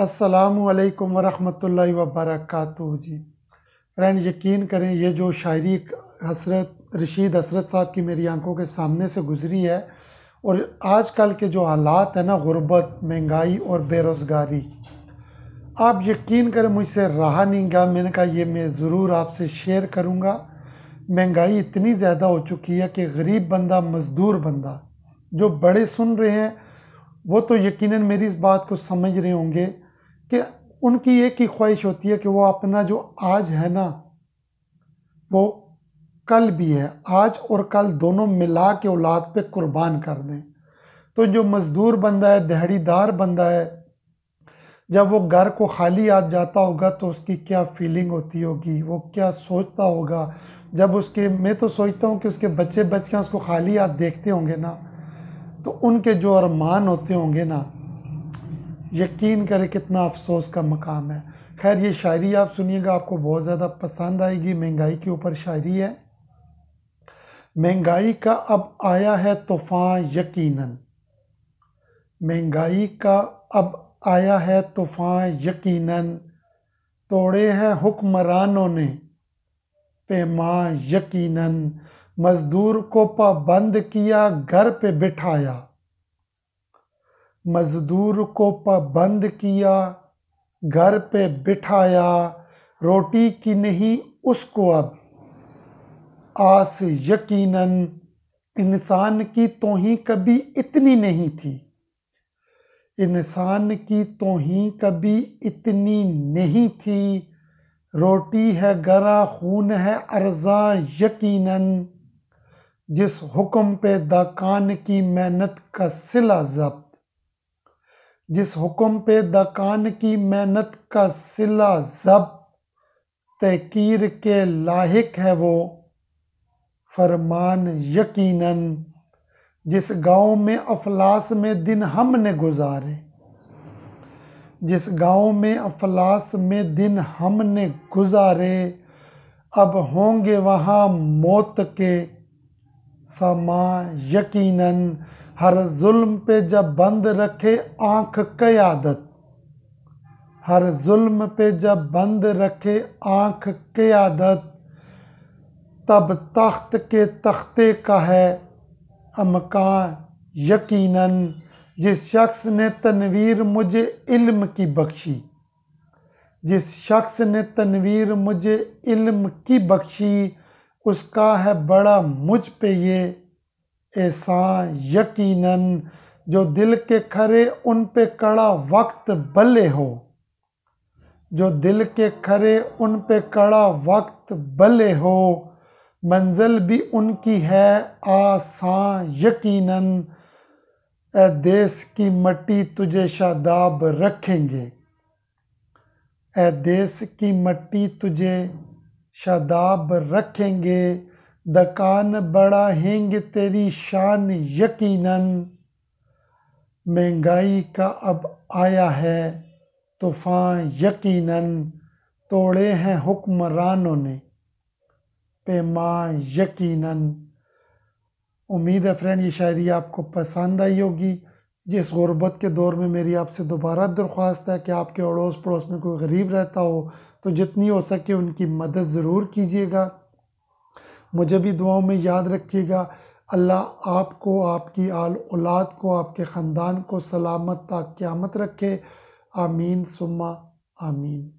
असलकम वरहमल वबरक जी फ्रेंड यकीन करें ये जो शायरी हसरत रशीद हसरत साहब की मेरी आंखों के सामने से गुज़री है और आजकल के जो हालात हैं ना गुर्बत महंगाई और बेरोज़गारी आप यकीन करें मुझसे रहा नहीं गया मैंने कहा ये मैं ज़रूर आपसे शेयर करूँगा महंगाई इतनी ज़्यादा हो चुकी है कि गरीब बंदा मज़दूर बंदा जो बड़े सुन रहे हैं वो तो यकीनन मेरी इस बात को समझ रहे होंगे कि उनकी एक ही ख्वाहिश होती है कि वो अपना जो आज है ना वो कल भी है आज और कल दोनों मिला के औलाद पे कुर्बान कर दें तो जो मज़दूर बंदा है दहड़ीदार बंदा है जब वो घर को खाली याद जाता होगा तो उसकी क्या फीलिंग होती होगी वो क्या सोचता होगा जब उसके मैं तो सोचता हूँ कि उसके बच्चे बच्चियाँ उसको खाली याद देखते होंगे ना तो उनके जो अरमान होते होंगे ना यकीन करें कितना अफसोस का मकाम है खैर ये शायरी आप सुनिएगा आपको बहुत ज़्यादा पसंद आएगी महंगाई के ऊपर शायरी है महंगाई का अब आया है तूफ़ान यकीनन महंगाई का अब आया है तूफ़ान यकीनन तोड़े हैं हुक्मरानों ने पैमा यकीनन मज़दूर को पाबंद किया घर पे बिठाया मज़दूर को पाबंद किया घर पे बिठाया रोटी की नहीं उसको अब आस यकीनन इंसान की ही कभी इतनी नहीं थी इंसान की ही कभी इतनी नहीं थी रोटी है गरा खून है अर्जा यकीनन जिस हुक्म पे दाकान की मेहनत का सिला जब्त जिस हुक्म पे दकान की मेहनत का सिला जब तहकीर के लाक है वो फरमान यकीनन जिस गांव में अफलास में दिन हमने गुजारे जिस गांव में अफलास में दिन हमने गुजारे अब होंगे वहाँ मौत के समा यकीनन हर जुल्म पे जब बंद रखे आँख क़यादत हर जुल्म पे जब बंद रखे आँख क़यादत तब तख्त के तख्ते का है अमका यकीनन जिस शख्स ने तनवीर मुझे इल्म की बख्शी जिस शख्स ने तनवीर मुझे इल्म की बख्शी उसका है बड़ा मुझ पे ये ऐसा यकीनन जो दिल के खरे उन पे कड़ा वक्त भले हो जो दिल के खरे उन पे कड़ा वक्त भले हो मंजिल भी उनकी है आसान यकीनन ए देश की मट्टी तुझे शादाब रखेंगे ए देश की मट्टी तुझे शादाब रखेंगे दकान बड़ा हेंग तेरी शान यकीनन महंगाई का अब आया है तूफ़ान यकीनन तोड़े हैं हुक्मरानों ने पैमा यकीनन उम्मीद है फ्रेंड ये शायरी आपको पसंद आई होगी जिस गुरबत के दौर में मेरी आपसे दोबारा दरख्वास्त है कि आपके अड़ोस पड़ोस में कोई गरीब रहता हो तो जितनी हो सके उनकी मदद ज़रूर कीजिएगा मुझे भी दुआओं में याद रखिएगा अल्लाह आपको आपकी आल औलाद को आपके ख़ानदान को सलामत तक क़्यामत रखे आमीन सुम्मा आमीन